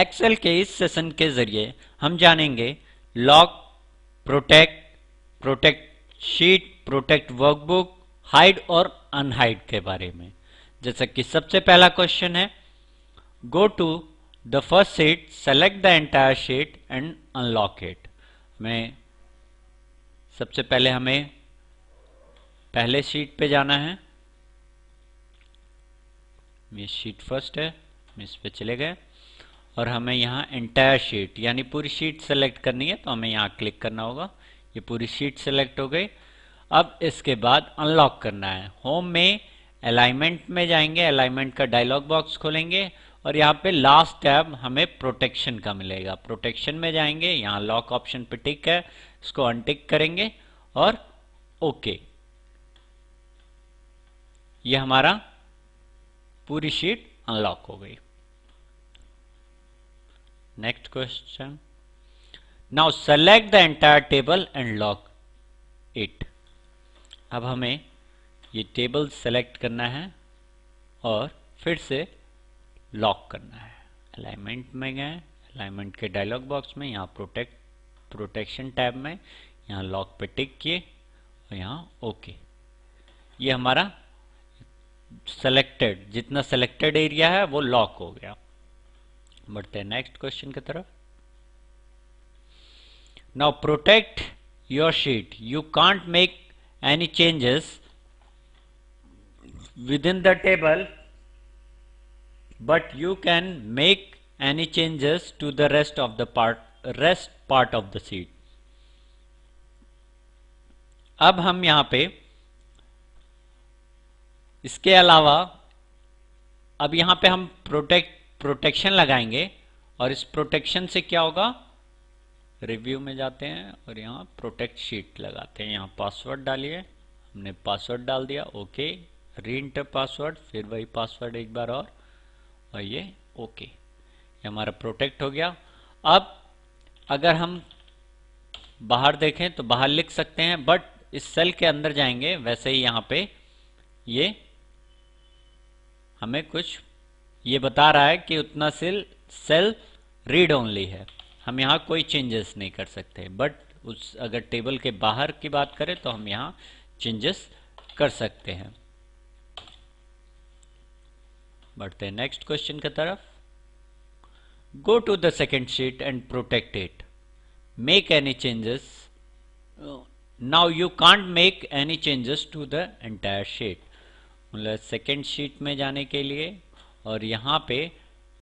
Excel के इस session के जरिए हम जानेंगे lock protect protect sheet protect workbook hide और अनहाइड के बारे में जैसा कि सबसे पहला क्वेश्चन है go to the first sheet select the entire sheet and unlock it हमें सबसे पहले हमें पहले शीट पे जाना है मिस शीट फर्स्ट है मिस इस पे चले गए और हमें यहाँ एंटायर शीट यानी पूरी शीट सेलेक्ट करनी है तो हमें यहाँ क्लिक करना होगा ये पूरी शीट सेलेक्ट हो गई अब इसके बाद अनलॉक करना है होम में अलाइनमेंट में जाएंगे अलाइनमेंट का डायलॉग बॉक्स खोलेंगे और यहाँ पे लास्ट टैब हमें प्रोटेक्शन का मिलेगा प्रोटेक्शन में जाएंगे यहाँ लॉक ऑप्शन पे टिक है इसको अनटिक करेंगे और ओके ये हमारा पूरी शीट अनलॉक हो गई Next question. Now select the entire table and log it. अब हमें ये टेबल सेलेक्ट करना है और फिर से लॉक करना है अलाइनमेंट में गए अलाइनमेंट के डायलॉग बॉक्स में यहाँ प्रोटेक्ट प्रोटेक्शन टैब में यहाँ लॉक पे टिक किए और यहाँ ओके ये यह हमारा सेलेक्टेड जितना सेलेक्टेड एरिया है वो लॉक हो गया बढ़ते हैं नेक्स्ट क्वेश्चन की तरफ now protect your sheet you can't make any changes with in the table but you can make any changes to the rest of the part rest part of the sheet अब हम यहां पे इसके अलावा अब यहां पे हम प्रोटेक्ट प्रोटेक्शन लगाएंगे और इस प्रोटेक्शन से क्या होगा रिव्यू में जाते हैं और यहाँ प्रोटेक्ट शीट लगाते हैं यहाँ पासवर्ड डालिए हमने पासवर्ड डाल दिया ओके री इंटर पासवर्ड फिर वही पासवर्ड एक बार और और ये ओके ये हमारा प्रोटेक्ट हो गया अब अगर हम बाहर देखें तो बाहर लिख सकते हैं बट इस सेल के अंदर जाएंगे वैसे ही यहाँ पे ये हमें कुछ ये बता रहा है कि उतना सेल सेल रीड ओनली है हम यहाँ कोई चेंजेस नहीं कर सकते बट उस अगर टेबल के बाहर की बात करें तो हम यहाँ चेंजेस कर सकते हैं बढ़ते हैं नेक्स्ट क्वेश्चन की तरफ go to the second sheet and protect it make any changes now you can't make any changes to the entire sheet मतलब सेकेंड शीट में जाने के लिए और यहाँ पे